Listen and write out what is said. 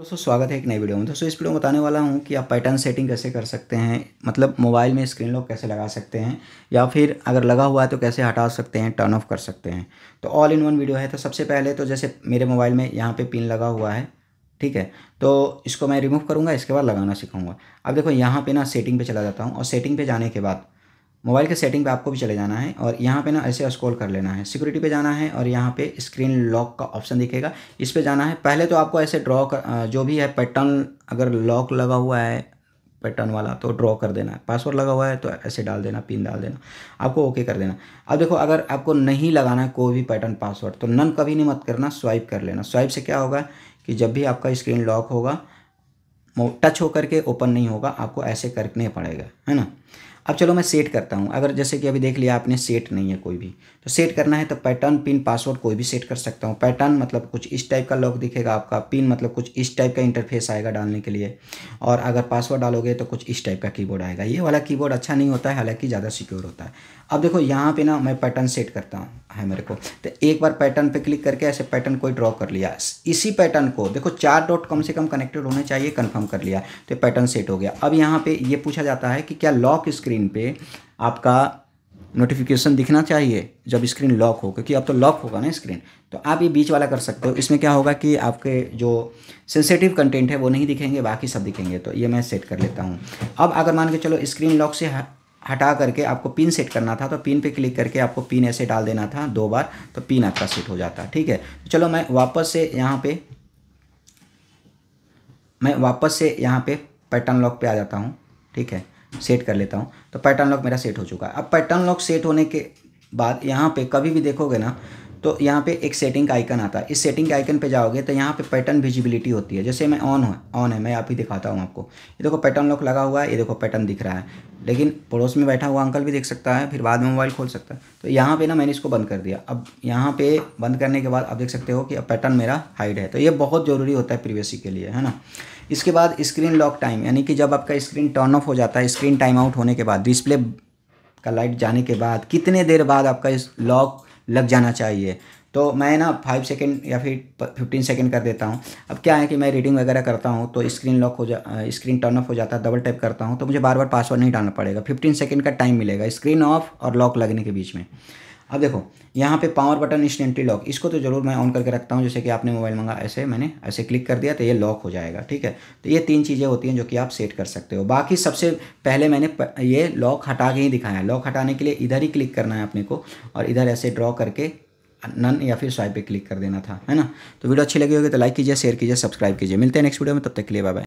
दोस्तों स्वागत है एक नई वीडियो में दोस्तों इस वीडियो में बताने वाला हूँ कि आप पैटर्न सेटिंग कैसे कर सकते हैं मतलब मोबाइल में स्क्रीन लॉक कैसे लगा सकते हैं या फिर अगर लगा हुआ है तो कैसे हटा सकते हैं टर्न ऑफ कर सकते हैं तो ऑल इन वन वीडियो है तो सबसे पहले तो जैसे मेरे मोबाइल में यहाँ पर पिन लगा हुआ है ठीक है तो इसको मैं रिमूव करूँगा इसके बाद लगाना सिखाऊंगा अब देखो यहाँ पर ना सेटिंग पर चला जाता हूँ और सेटिंग पर जाने के बाद मोबाइल के सेटिंग पे आपको भी चले जाना है और यहाँ पे ना ऐसे स्क्रॉल कर लेना है सिक्योरिटी पे जाना है और यहाँ पे स्क्रीन लॉक का ऑप्शन दिखेगा इस पे जाना है पहले तो आपको ऐसे ड्रॉ कर जो भी है पैटर्न अगर लॉक लगा हुआ है पैटर्न वाला तो ड्रॉ कर देना है पासवर्ड लगा हुआ है तो ऐसे डाल देना पिन डाल देना आपको ओके कर देना अब देखो अगर आपको नहीं लगाना है कोई भी पैटर्न पासवर्ड तो नन कभी नहीं मत करना स्वाइप कर लेना स्वाइप से क्या होगा कि जब भी आपका स्क्रीन लॉक होगा टच होकर के ओपन नहीं होगा आपको ऐसे करने पड़ेगा है ना अब चलो मैं सेट करता हूँ अगर जैसे कि अभी देख लिया आपने सेट नहीं है कोई भी तो सेट करना है तो पैटर्न पिन पासवर्ड कोई भी सेट कर सकता हूँ पैटर्न मतलब कुछ इस टाइप का लॉक दिखेगा आपका पिन मतलब कुछ इस टाइप का इंटरफेस आएगा डालने के लिए और अगर पासवर्ड डालोगे तो कुछ इस टाइप का कीबोर्ड आएगा ये वाला कीबोर्ड अच्छा नहीं होता है हालांकि ज़्यादा सिक्योर होता है अब देखो यहाँ पे ना मैं पैटर्न सेट करता हूँ है मेरे को तो एक बार पैटर्न पर क्लिक करके ऐसे पैटर्न कोई ड्रॉ कर लिया इसी पैटर्न को देखो चार डॉट कम से कम कनेक्टेड होने चाहिए कन्फर्म कर लिया तो पैटर्न सेट हो गया अब यहाँ पर ये पूछा जाता है कि क्या लॉक स्क्रीन स्क्रीन पे आपका नोटिफिकेशन दिखना चाहिए जब स्क्रीन लॉक हो क्योंकि अब तो लॉक होगा ना स्क्रीन तो आप ये बीच वाला कर सकते हो इसमें क्या होगा कि आपके जो सेंसेटिव कंटेंट है वो नहीं दिखेंगे बाकी सब दिखेंगे तो ये मैं सेट कर लेता हूँ अब अगर मान के चलो स्क्रीन लॉक से हटा करके आपको पिन सेट करना था तो पिन पे क्लिक करके आपको पिन ऐसे डाल देना था दो बार तो पिन आपका सेट हो जाता ठीक है चलो मैं वापस से यहाँ पे मैं वापस से यहाँ पे पैटर्न लॉक पे आ जाता हूँ ठीक है सेट कर लेता हूँ तो पैटर्न लॉक मेरा सेट हो चुका है अब पैटर्न लॉक सेट होने के बाद यहाँ पे कभी भी देखोगे ना तो यहाँ पे एक सेटिंग का आइकन आता है इस सेटिंग के आइकन पे जाओगे तो यहाँ पे पैटर्न विजिबिलिटी होती है जैसे मैं ऑन हूँ ऑन है मैं आप ही दिखाता हूँ आपको ये देखो पैटर्न लॉक लगा हुआ है ये देखो पैटर्न दिख रहा है लेकिन पड़ोस में बैठा हुआ अंकल भी देख सकता है फिर बाद में मोबाइल खोल सकता है तो यहाँ पर ना मैंने इसको बंद कर दिया अब यहाँ पे बंद करने के बाद आप देख सकते हो कि अब पैटर्न मेरा हाइड है तो ये बहुत ज़रूरी होता है प्रिवेसी के लिए है ना इसके बाद स्क्रीन लॉक टाइम यानी कि जब आपका स्क्रीन टर्न ऑफ हो जाता है स्क्रीन टाइम आउट होने के बाद डिस्प्ले का लाइट जाने के बाद कितने देर बाद आपका इस लॉक लग जाना चाहिए तो मैं ना फाइव सेकेंड या फिर फिफ्टीन सेकेंड कर देता हूँ अब क्या है कि मैं रीडिंग वगैरह करता हूँ तो स्क्रीन लॉक हो जा स्क्रीन टर्न ऑफ हो जाता है डबल टैप करता हूँ तो मुझे बार बार पासवर्ड नहीं डालना पड़ेगा फिफ्टीन सेकेंड का टाइम मिलेगा स्क्रीन ऑफ और लॉक लगने के बीच में अब देखो यहाँ पे पावर बटन इंस्टेंटली लॉक इसको तो ज़रूर मैं ऑन करके रखता हूँ जैसे कि आपने मोबाइल मंगा ऐसे मैंने ऐसे क्लिक कर दिया तो ये लॉक हो जाएगा ठीक है तो ये तीन चीज़ें होती हैं जो कि आप सेट कर सकते हो बाकी सबसे पहले मैंने ये लॉक हटा के ही दिखाया लॉक हटाने के लिए इधर ही क्लिक करना है अपने को और इधर ऐसे ड्रॉ करके नन या फिर स्वाइप पे क्लिक कर देना था है ना तो वीडियो अच्छी लगी होगी तो लाइक कीजिए शेयर कीजिए सब्सक्राइब कीजिए मिलते हैं नेक्स्ट वीडियो में तब तक के लिए बाय